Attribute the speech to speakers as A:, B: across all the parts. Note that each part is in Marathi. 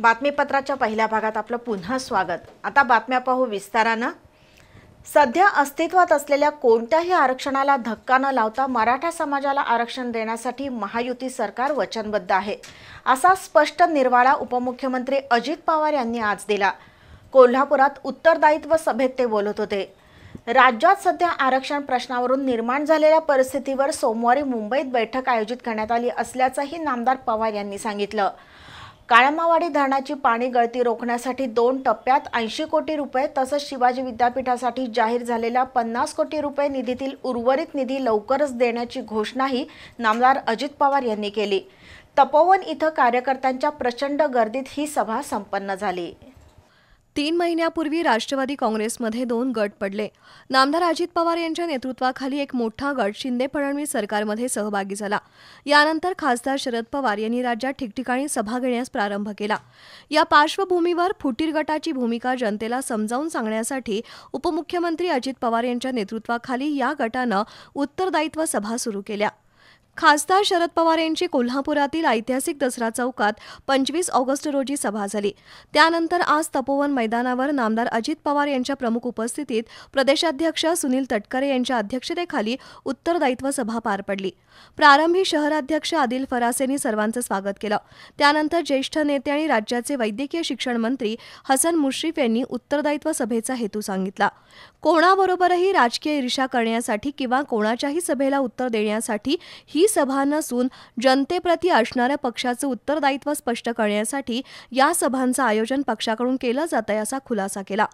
A: बातमीपत्राच्या पहिल्या भागात आपलं पुन्हा स्वागत आता बातम्या पाहू विस्तारानं सध्या अस्तित्वात असलेल्या कोणत्याही आरक्षणाला धक्का न लावता मराठा समाजाला आरक्षण देण्यासाठी महायुती सरकार वचनबद्ध आहे असा स्पष्ट निर्वाळा उपमुख्यमंत्री अजित पवार यांनी आज दिला कोल्हापुरात उत्तरदायित्व सभेत ते बोलत होते राज्यात सध्या आरक्षण प्रश्नावरून निर्माण झालेल्या परिस्थितीवर सोमवारी मुंबईत बैठक आयोजित करण्यात आली असल्याचंही नामदार पवार यांनी सांगितलं काळमावाडी धरणाची पाणी गळती रोखण्यासाठी दोन टप्प्यात ऐंशी कोटी रुपये तसंच शिवाजी विद्यापीठासाठी जाहीर झालेल्या पन्नास कोटी रुपये निधीतील उर्वरित निधी लवकरच देण्याची घोषणाही नामदार अजित पवार यांनी केली तपोवन इथं कार्यकर्त्यांच्या प्रचंड गर्दीत ही सभा संपन्न झाली तीन महिन्यापूर्वी राष्ट्रवादी काँग्रेसमध्ये
B: दोन गट पडले नामदार अजित पवार यांच्या नेतृत्वाखाली एक मोठा गट शिंदे फडणवीस सरकारमध्ये सहभागी झाला यानंतर खासदार शरद पवार यांनी राज्यात ठिकठिकाणी सभा घेण्यास प्रारंभ केला या पार्श्वभूमीवर फुटीर गटाची भूमिका जनतेला समजावून सांगण्यासाठी उपमुख्यमंत्री अजित पवार यांच्या नेतृत्वाखाली या गटानं उत्तरदायित्व सभा सुरू केल्या खासदार शरद पवार यांची कोल्हापुरातील ऐतिहासिक दसरा चौकात पंचवीस ऑगस्ट रोजी सभा झाली त्यानंतर आज तपोवन मैदानावर नामदार अजित पवार यांच्या प्रमुख उपस्थितीत प्रदेशाध्यक्ष सुनील तटकरे यांच्या अध्यक्षतेखाली उत्तरदायित्व सभा पार पडली प्रारंभी शहराध्यक्ष आदिल फरासेंनी सर्वांचं स्वागत केलं त्यानंतर ज्येष्ठ नेते आणि राज्याचे वैद्यकीय शिक्षण मंत्री हसन मुश्रीफ यांनी उत्तरदायित्व सभेचा हेतू सांगितला कोणाबरोबरही राजकीय ईर्षा करण्यासाठी किंवा कोणाच्याही सभेला उत्तर देण्यासाठी ही ही सभा नसून जनतेप्रती असणाऱ्या पक्षाचं उत्तरदायित्व स्पष्ट करण्यासाठी या सभांचं आयोजन पक्षाकडून केलं आहे असा खुलासा केला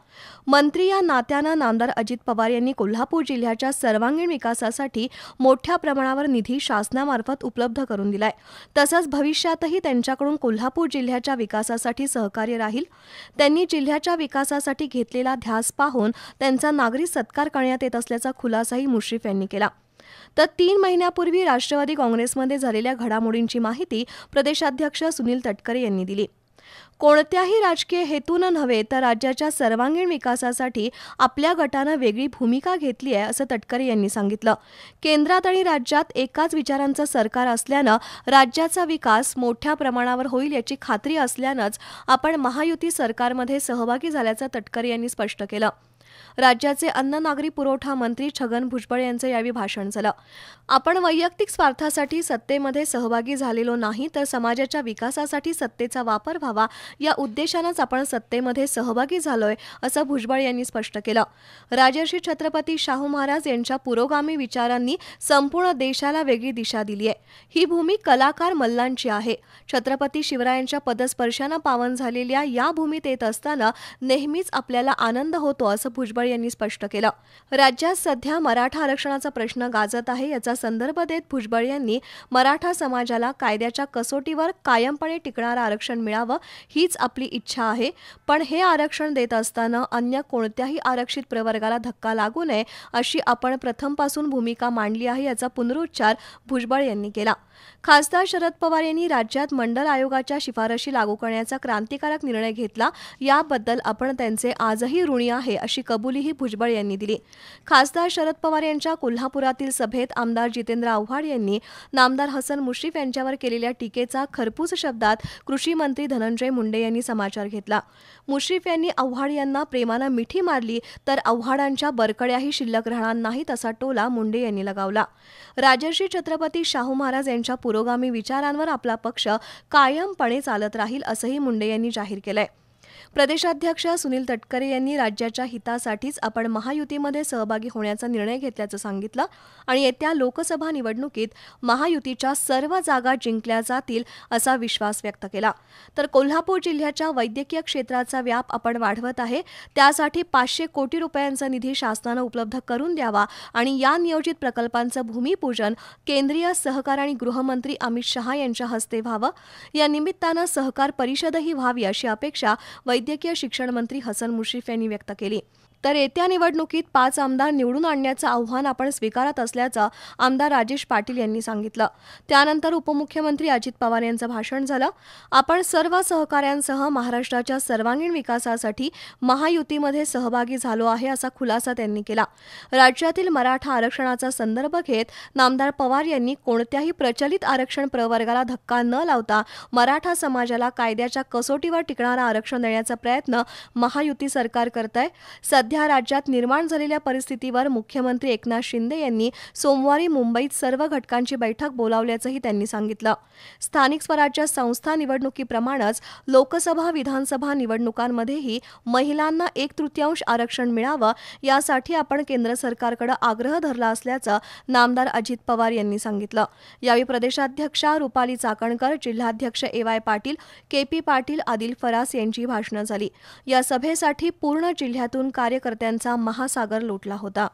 B: मंत्री या नात्यानं नामदार अजित पवार यांनी कोल्हापूर जिल्ह्याच्या सर्वांगीण विकासासाठी मोठ्या प्रमाणावर निधी शासनामार्फत उपलब्ध करून दिलाय तसंच भविष्यातही त्यांच्याकडून कोल्हापूर जिल्ह्याच्या विकासासाठी सहकार्य राहील त्यांनी जिल्ह्याच्या विकासासाठी घेतलेला ध्यास पाहून त्यांचा नागरी सत्कार करण्यात येत असल्याचा खुलासाही मुश्रीफ यांनी केला तर तीन महिन्यापूर्वी राष्ट्रवादी काँग्रेसमध्ये झालेल्या घडामोडींची माहिती प्रदेशाध्यक्ष सुनील तटकरे यांनी दिली कोणत्याही राजकीय हेतूनं नव्हे तर राज्याच्या सर्वांगीण विकासासाठी आपल्या गटानं वेगळी भूमिका घेतली आहे असं तटकरे यांनी सांगितलं केंद्रात आणि राज्यात एकाच विचारांचं सरकार असल्यानं राज्याचा विकास मोठ्या प्रमाणावर होईल याची खात्री असल्यानंच आपण महायुती सरकारमध्ये सहभागी झाल्याचं तटकरे यांनी स्पष्ट केलं राज्याचे अन्न नागरी पुरवठा मंत्री छगन भुजबळ यांचं यावेळी भाषण झालं आपण वैयक्तिक स्वार्थासाठी सत्तेमध्ये सहभागी झालेलो नाही तर समाजाच्या विकासासाठी सत्तेचा वापर व्हावा या उद्देशानंच आपण सत्तेमध्ये सहभागी झालोय असं भुजबळ यांनी स्पष्ट केलं राजर्षी छत्रपती शाहू महाराज यांच्या पुरोगामी विचारांनी संपूर्ण देशाला वेगळी दिशा दिली आहे ही भूमी कलाकार मल्लांची आहे छत्रपती शिवरायांच्या पदस्पर्शानं पावन झालेल्या या भूमीत येत असताना नेहमीच आपल्याला आनंद होतो असं भुजबळ भुजबळ यांनी स्पष्ट केलं राज्यात सध्या मराठा आरक्षणाचा प्रश्न गाजत आहे याचा संदर्भ देत भुजबळ यांनी मराठा समाजाला कायद्याच्या कसोटीवर कायमपणे टिकणारं आरक्षण मिळावं हीच आपली इच्छा आहे पण हे आरक्षण देत असताना अन्य कोणत्याही आरक्षित प्रवर्गाला धक्का लागू नये अशी आपण प्रथमपासून भूमिका मांडली आहे याचा पुनरुच्चार भुजबळ यांनी केला खासदार शरद पवार यांनी राज्यात मंडल आयोगाच्या शिफारशी लागू करण्याचा क्रांतिकारक निर्णय घेतला याबद्दल आपण त्यांचे आजही ऋणी आहे अशी कबुलीही भुजबळ यांनी दिली खासदार शरद पवार यांच्या कोल्हापुरातील सभेत आमदार जितेंद्र आव्हाड यांनी नामदार हसन मुश्रीफ यांच्यावर केलेल्या टीकेचा खरपूस शब्दात कृषी मंत्री धनंजय मुंडे यांनी समाचार घेतला मुश्रीफ यांनी आव्हाड यांना प्रेमानं मिठी मारली तर आव्हाडांच्या बरकड्याही शिल्लक राहणार नाहीत असा टोला मुंडे यांनी लगावला राजर्षी छत्रपती शाहू महाराज यांच्या पुरोगामी विचारांवर आपला पक्ष कायमपणे चालत राहील असंही मुंडे यांनी जाहीर केलंय प्रदेशाध्यक्ष सुनील तटकरे यांनी राज्याच्या हितासाठीच आपण महायुतीमध्ये सहभागी होण्याचा निर्णय घेतल्याचं सांगितलं आणि येत्या लोकसभा निवडणुकीत महायुतीच्या सर्व जागा जिंकल्या जातील असा विश्वास व्यक्त केला तर कोल्हापूर जिल्ह्याच्या वैद्यकीय क्षेत्राचा व्याप आपण वाढवत आहे त्यासाठी पाचशे कोटी रुपयांचा निधी शासनानं उपलब्ध करून द्यावा आणि या नियोजित प्रकल्पांचं भूमिपूजन केंद्रीय सहकार आणि गृहमंत्री अमित शहा यांच्या हस्ते व्हावं या निमित्तानं सहकार परिषदही व्हावी अशी अपेक्षा वैद्य वैद्यकीय शिक्षण मंत्री हसन मुश्रीफ यांनी व्यक्त केली तर येत्या निवडणुकीत पाच आमदार निवडून आणण्याचं आव्हान आपण स्वीकारत असल्याचं आमदार राजेश पाटील यांनी सांगितलं त्यानंतर उपमुख्यमंत्री अजित पवार यांचं भाषण झालं आपण सर्व सहकाऱ्यांसह महाराष्ट्राच्या सर्वांगीण विकासासाठी महायुतीमध्ये सहभागी झालो आहे असा खुलासा त्यांनी केला राज्यातील मराठा आरक्षणाचा संदर्भ घेत नामदार पवार यांनी कोणत्याही प्रचलित आरक्षण प्रवर्गाला धक्का न लावता मराठा समाजाला कायद्याच्या कसोटीवर टिकणारा आरक्षण देण्याचा प्रयत्न महायुती सरकार करत आहे सध्या राज्यात निर्माण झालेल्या परिस्थितीवर मुख्यमंत्री एकनाथ शिंदे यांनी सोमवारी मुंबईत सर्व घटकांची बैठक बोलावल्याचंही त्यांनी सांगितलं स्थानिक स्वराज्य संस्था निवडणुकीप्रमाणेच लोकसभा विधानसभा निवडणुकांमध्येही महिलांना एक तृतीयांश आरक्षण मिळावं यासाठी आपण केंद्र सरकारकडे आग्रह धरला असल्याचं नामदार अजित पवार यांनी सांगितलं यावेळी प्रदेशाध्यक्षा रुपाली चाकणकर जिल्हाध्यक्ष A Y Patil K P Patil Adil Faras यांची भाषणं झाली या सभेसाठी पूर्ण जिल्ह्यातून कार्य कार्यकर्त्यांचा महासागर लोटला होता